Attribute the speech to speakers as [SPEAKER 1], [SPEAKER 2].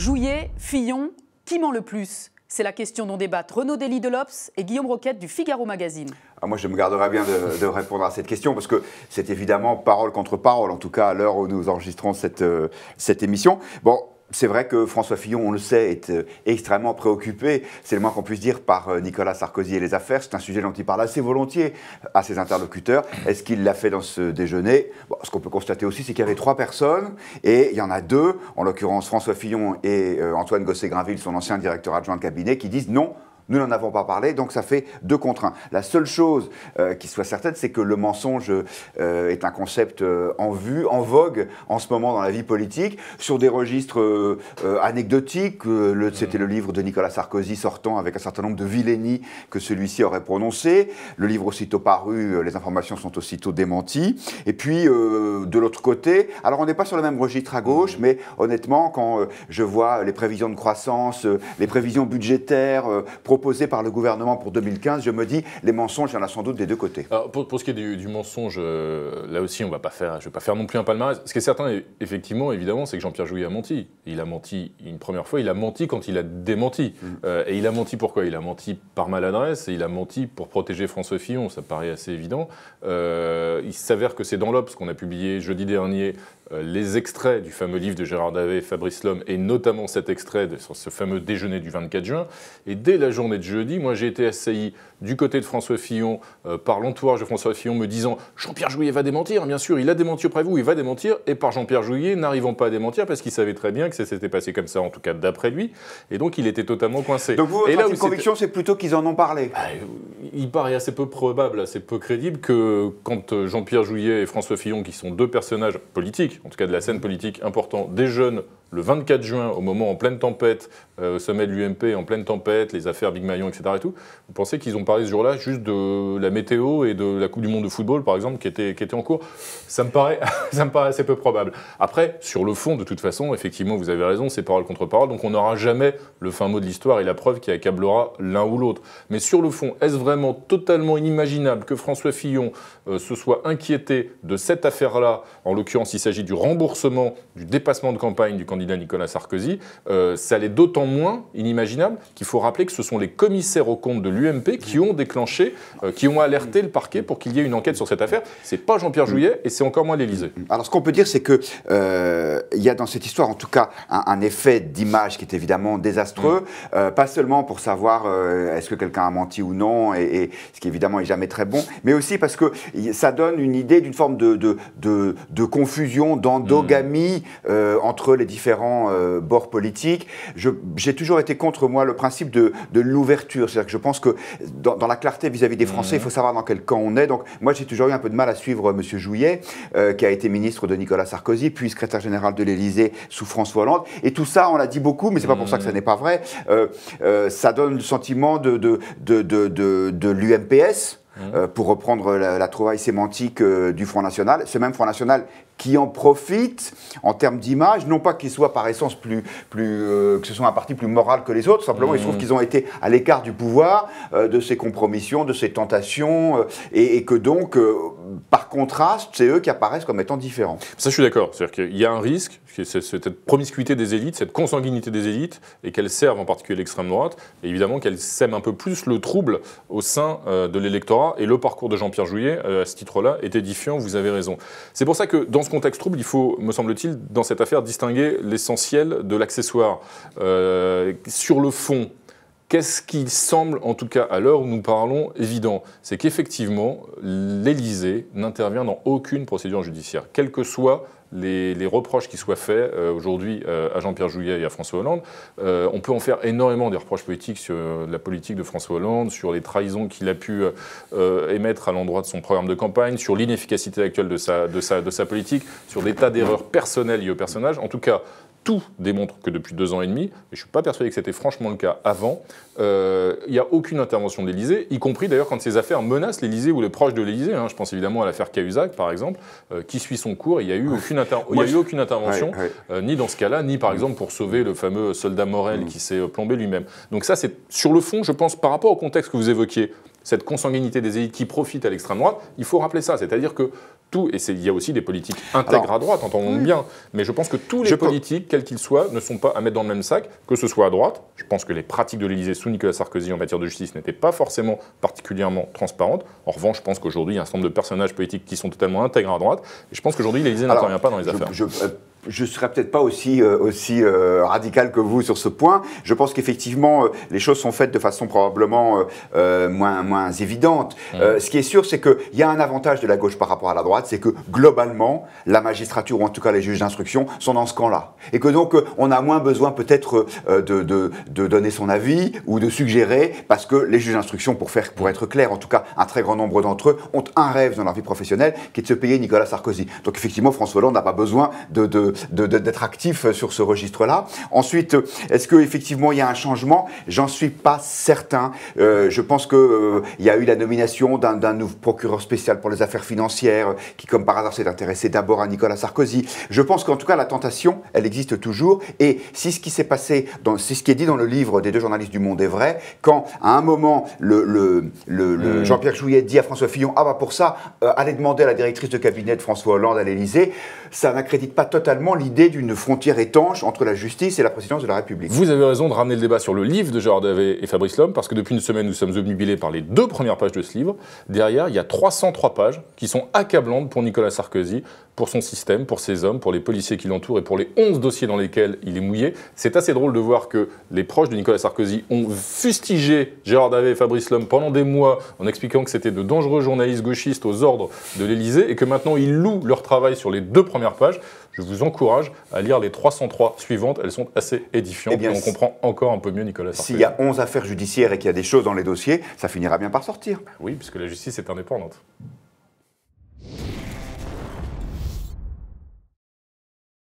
[SPEAKER 1] Jouillet, Fillon, qui ment le plus c'est la question dont débattent Renaud Dely de l'Obs et Guillaume Roquette du Figaro Magazine. Ah, moi, je me garderai bien de, répondre à cette question parce que c'est évidemment parole contre parole, en tout cas à l'heure où nous enregistrons cette, euh, cette émission. Bon, c'est vrai que François Fillon, on le sait, est euh, extrêmement préoccupé, c'est le moins qu'on puisse dire, par euh, Nicolas Sarkozy et les affaires. C'est un sujet dont il parle assez volontiers à ses interlocuteurs. Est-ce qu'il l'a fait dans ce déjeuner Ce qu'on peut constater aussi, c'est qu'il y avait trois personnes, et il y en a deux, en l'occurrence François Fillon et euh, Antoine gosset graville son ancien directeur adjoint de cabinet, qui disent non, nous n'en avons pas parlé, donc ça fait deux contre un. La seule chose euh, qui soit certaine, c'est que le mensonge euh, est un concept euh, en vue, en vogue en ce moment dans la vie politique, sur des registres anecdotiques. Mm. c'était le livre de Nicolas Sarkozy sortant avec un certain nombre de vilainies que celui-ci aurait prononcées. Le livre aussitôt paru, les informations sont aussitôt démenties. Et puis, de l'autre côté, alors on n'est pas sur le même registre à gauche, mm. mais honnêtement, quand je vois les prévisions de croissance, les prévisions budgétaires proposées, proposé par le gouvernement pour 2015, je me dis, les mensonges, il y en a sans doute des deux côtés.
[SPEAKER 2] pour, ce qui est du, mensonge, euh, là aussi, on va pas faire, je ne vais pas faire non plus un palmarès. Ce qui est certain, effectivement, évidemment, c'est que Jean-Pierre Jouy a menti. Il a menti une première fois, il a menti quand il a démenti. Mmh. Euh, et il a menti pourquoi Il a menti par maladresse et il a menti pour protéger François Fillon, ça paraît assez évident. Euh, il s'avère que c'est dans l'Obs qu'on a publié jeudi dernier les extraits du fameux livre de Gérard Davet Fabrice Lhomme, et notamment cet extrait de ce fameux déjeuner du 24 juin. Et dès la journée de jeudi. Moi, j'ai été assailli du côté de François Fillon euh, par l'entourage de François Fillon me disant Jean-Pierre Jouillet va démentir, bien sûr, il a démenti auprès de vous, il va démentir, et par Jean-Pierre Jouillet n'arrivant pas à démentir parce qu'il savait très bien que ça s'était passé comme ça, en tout cas d'après lui, et donc il était totalement coincé. Donc vous, et conviction,
[SPEAKER 1] c'est plutôt qu'ils en ont parlé ah,
[SPEAKER 2] Il paraît assez peu probable, assez peu crédible que quand euh, Jean-Pierre Jouillet et François Fillon, qui sont deux personnages politiques, en tout cas de la scène politique importante des jeunes le 24 juin, au moment en pleine tempête, euh, au sommet de l'UMP, en pleine tempête, les affaires Big Maillon, etc. Et tout, vous pensez qu'ils ont parlé ce jour-là juste de la météo et de la Coupe du Monde de football, par exemple, qui était, qui était en cours ça me, paraît, ça me paraît assez peu probable. Après, sur le fond, de toute façon, effectivement, vous avez raison, c'est parole contre parole, donc on n'aura jamais le fin mot de l'histoire et la preuve qui accablera l'un ou l'autre. Mais sur le fond, est-ce vraiment totalement inimaginable que François Fillon euh, se soit inquiété de cette affaire-là En l'occurrence, il s'agit du remboursement du dépassement de campagne du candidat Nicolas Sarkozy, euh, ça l'est d'autant moins inimaginable qu'il faut rappeler que ce sont les commissaires aux comptes de l'UMP qui ont déclenché, euh, qui ont alerté le parquet pour qu'il y ait une enquête sur cette affaire. C'est pas Jean-Pierre mm. Jouyet et c'est encore moins l'Élysée.
[SPEAKER 1] Alors ce qu'on peut dire, c'est que euh, il y a dans cette histoire, en tout cas, un, effet d'image qui est évidemment désastreux, mm. pas seulement pour savoir est-ce que quelqu'un a menti ou non, et, ce qui évidemment est jamais très bon, mais aussi parce que ça donne une idée d'une forme de, confusion, d'endogamie mm. entre les différents différents euh, bords politiques. J'ai toujours été contre, moi, le principe de, l'ouverture. C'est-à-dire que je pense que dans, la clarté vis-à-vis des Français, il mmh. faut savoir dans quel camp on est. Donc, moi, j'ai toujours eu un peu de mal à suivre euh, M. Jouillet, euh, qui a été ministre de Nicolas Sarkozy, puis secrétaire général de l'Élysée sous François Hollande. Et tout ça, on l'a dit beaucoup, mais c'est pas pour ça que ça mmh. n'est pas vrai. ça donne le sentiment de, de, l'UMPS. Mmh. pour reprendre la, trouvaille sémantique du Front National, ce même Front National qui en profitent, en termes d'image, non pas qu'ils soient par essence plus, plus euh, que ce soit un parti plus moral que les autres, simplement ils mmh. trouvent trouve qu'ils ont été à l'écart du pouvoir, euh, de ces compromissions, de ces tentations, euh, et, que donc, par contraste, c'est eux qui apparaissent comme étant différents.
[SPEAKER 2] Ça, je suis d'accord. C'est-à-dire qu'il y a un risque, c'est cette promiscuité des élites, cette consanguinité des élites, et qu'elles servent en particulier l'extrême droite, et évidemment qu'elles sèment un peu plus le trouble au sein de l'électorat, et le parcours de Jean-Pierre Jouyet, à ce titre-là, est édifiant, vous avez raison. C'est pour ça que dans ce contexte trouble, il faut, me semble-t-il, dans cette affaire, distinguer l'essentiel de l'accessoire. Euh, sur le fond, Qu'est-ce qui semble, en tout cas à l'heure où nous parlons, évident C'est qu'effectivement, l'Élysée n'intervient dans aucune procédure judiciaire, quels que soient les, reproches qui soient faits euh, aujourd'hui euh, à Jean-Pierre Jouyet et à François Hollande. Euh, on peut en faire énormément des reproches politiques sur la politique de François Hollande, sur les trahisons qu'il a pu émettre à l'endroit de son programme de campagne, sur l'inefficacité actuelle de sa, de sa politique, sur des tas d'erreurs personnelles liées au personnage. En tout cas, tout démontre que depuis deux ans et demi, et je ne suis pas persuadé que c'était franchement le cas avant, euh, il n'y a aucune intervention de l'Élysée, y compris d'ailleurs quand ces affaires menacent l'Élysée ou les proches de l'Élysée. Hein. je pense évidemment à l'affaire Cahuzac, par exemple, euh, qui suit son cours. Il n'y a, eu, aucune eu aucune intervention, euh, ni dans ce cas-là, ni par mm. exemple pour sauver le fameux soldat Morel mm. qui s'est plombé lui-même. Donc ça, c'est sur le fond, je pense, par rapport au contexte que vous évoquiez, cette consanguinité des élites qui profite à l'extrême droite, il faut rappeler ça. C'est-à-dire que tout, et il y a aussi des politiques intègres à droite, entendons nous bien, mais je pense que tous les politiques, quels qu'ils soient, ne sont pas à mettre dans le même sac, que ce soit à droite. Je pense que les pratiques de l'Élysée sous Nicolas Sarkozy en matière de justice n'étaient pas forcément particulièrement transparentes. En revanche, je pense qu'aujourd'hui, il y a un certain nombre de
[SPEAKER 1] personnages politiques qui sont totalement intègres à droite, et je pense qu'aujourd'hui, l'Élysée n'intervient pas dans les affaires. Euh, je ne serais peut-être pas aussi, euh, aussi euh, radical que vous sur ce point. Je pense qu'effectivement, euh, les choses sont faites de façon probablement moins, moins évidente. Mm. ce qui est sûr, c'est qu'il y a un avantage de la gauche par rapport à la droite, c'est que globalement, la magistrature, ou en tout cas les juges d'instruction, sont dans ce camp-là. Et que donc, on a moins besoin peut-être de, de, de, donner son avis ou de suggérer, parce que les juges d'instruction, pour, faire, pour être clair, en tout cas, un très grand nombre d'entre eux ont un rêve dans leur vie professionnelle, qui est de se payer Nicolas Sarkozy. Donc effectivement, François Hollande n'a pas besoin de, de d'être actif euh, sur ce registre-là. Ensuite, euh, est-ce qu'effectivement il y a un changement J'en suis pas certain. Euh, je pense qu'il il y a eu la nomination d'un nouveau procureur spécial pour les affaires financières, qui comme par hasard s'est intéressé d'abord à Nicolas Sarkozy. Je pense qu'en tout cas la tentation, elle existe toujours. Et si ce qui s'est passé, dans, si ce qui est dit dans le livre des deux journalistes du Monde est vrai, quand à un moment le, le, hmm. Jean-Pierre Jouyet dit à François Fillon, ah bah pour ça, allez demander à la directrice de cabinet de François Hollande à l'Élysée ça n'accrédite pas totalement l'idée d'une frontière étanche entre la justice et la présidence de la République. Vous
[SPEAKER 2] avez raison de ramener le débat sur le livre de Gérard Davet et Fabrice Lhomme, parce que depuis une semaine, nous sommes obnubilés par les deux premières pages de ce livre. Derrière, il y a 303 pages qui sont accablantes pour Nicolas Sarkozy, pour son système, pour ses hommes, pour les policiers qui l'entourent et pour les 11 dossiers dans lesquels il est mouillé. C'est assez drôle de voir que les proches de Nicolas Sarkozy ont fustigé Gérard Davet et Fabrice Lhomme pendant des mois en expliquant que c'était de dangereux journalistes gauchistes aux ordres de l'Élysée et que maintenant ils louent leur travail sur les deux premières pages. Je vous encourage à lire les 303 suivantes, elles sont assez édifiantes eh bien, et on comprend
[SPEAKER 1] encore un peu mieux Nicolas Sarkozy. S'il y a 11 affaires judiciaires et qu'il y a des choses dans les dossiers, ça finira bien par sortir. Oui, puisque la justice est indépendante.